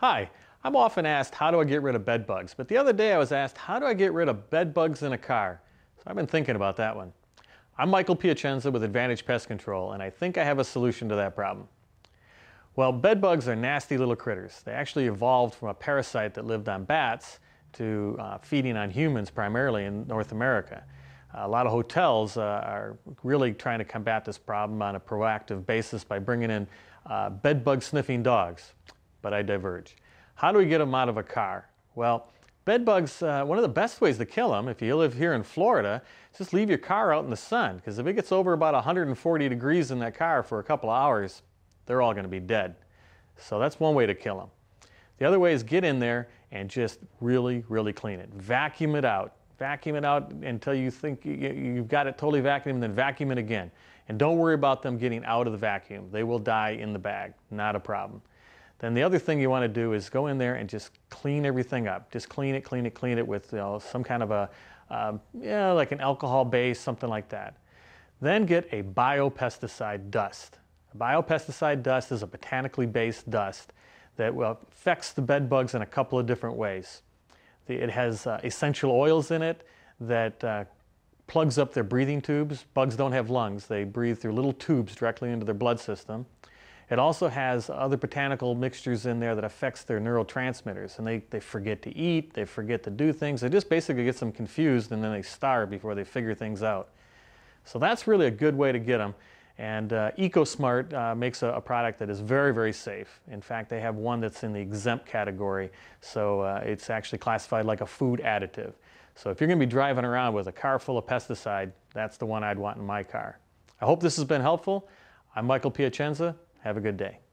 Hi, I'm often asked how do I get rid of bed bugs, but the other day I was asked how do I get rid of bed bugs in a car? So I've been thinking about that one. I'm Michael Piacenza with Advantage Pest Control and I think I have a solution to that problem. Well, bed bugs are nasty little critters. They actually evolved from a parasite that lived on bats to uh, feeding on humans primarily in North America. A lot of hotels uh, are really trying to combat this problem on a proactive basis by bringing in uh, bed bug sniffing dogs but I diverge. How do we get them out of a car? Well, bed bugs, uh, one of the best ways to kill them, if you live here in Florida, is just leave your car out in the sun, because if it gets over about 140 degrees in that car for a couple of hours, they're all going to be dead. So that's one way to kill them. The other way is get in there and just really, really clean it. Vacuum it out. Vacuum it out until you think you've got it totally vacuumed, then vacuum it again. And don't worry about them getting out of the vacuum. They will die in the bag. Not a problem. Then the other thing you want to do is go in there and just clean everything up. Just clean it, clean it, clean it with you know, some kind of a, um, yeah, like an alcohol base, something like that. Then get a biopesticide dust. A biopesticide dust is a botanically based dust that affects the bed bugs in a couple of different ways. It has uh, essential oils in it that uh, plugs up their breathing tubes. Bugs don't have lungs. They breathe through little tubes directly into their blood system. It also has other botanical mixtures in there that affects their neurotransmitters and they, they forget to eat, they forget to do things. It just basically gets them confused and then they starve before they figure things out. So that's really a good way to get them. And uh, EcoSmart uh, makes a, a, product that is very, very safe. In fact, they have one that's in the exempt category. So uh, it's actually classified like a food additive. So if you're going to be driving around with a car full of pesticide, that's the one I'd want in my car. I hope this has been helpful. I'm Michael Piacenza. Have a good day.